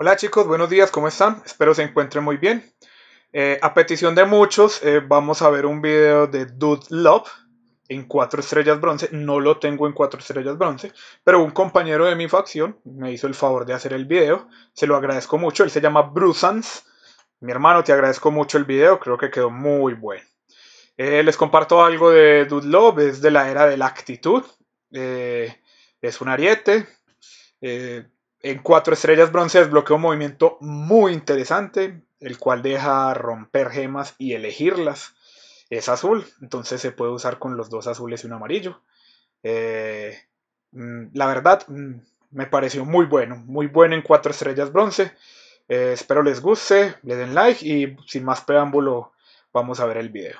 Hola chicos, buenos días, ¿cómo están? Espero se encuentren muy bien. Eh, a petición de muchos, eh, vamos a ver un video de Dude Love en 4 estrellas bronce. No lo tengo en 4 estrellas bronce, pero un compañero de mi facción me hizo el favor de hacer el video. Se lo agradezco mucho. Él se llama Brusans. Mi hermano, te agradezco mucho el video. Creo que quedó muy bueno. Eh, les comparto algo de Dude Love. Es de la era de la actitud. es un ariete. En cuatro estrellas bronce desbloquea un movimiento muy interesante, el cual deja romper gemas y elegirlas. Es azul, entonces se puede usar con los dos azules y un amarillo. Eh, mm, la verdad, mm, me pareció muy bueno, muy bueno en cuatro estrellas bronce. Eh, espero les guste, le den like y sin más preámbulo, vamos a ver el video.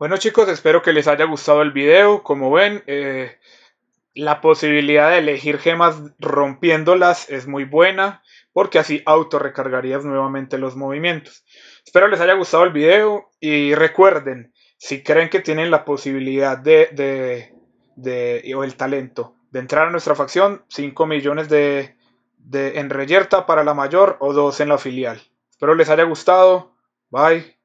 Bueno chicos, espero que les haya gustado el video. Como ven, eh, la posibilidad de elegir gemas rompiéndolas es muy buena porque así autorrecargarías nuevamente los movimientos. Espero les haya gustado el video y recuerden, si creen que tienen la posibilidad de, o el talento de entrar a nuestra facción, 5 millones de, en reyerta para la mayor o 2 en la filial. Espero les haya gustado. Bye.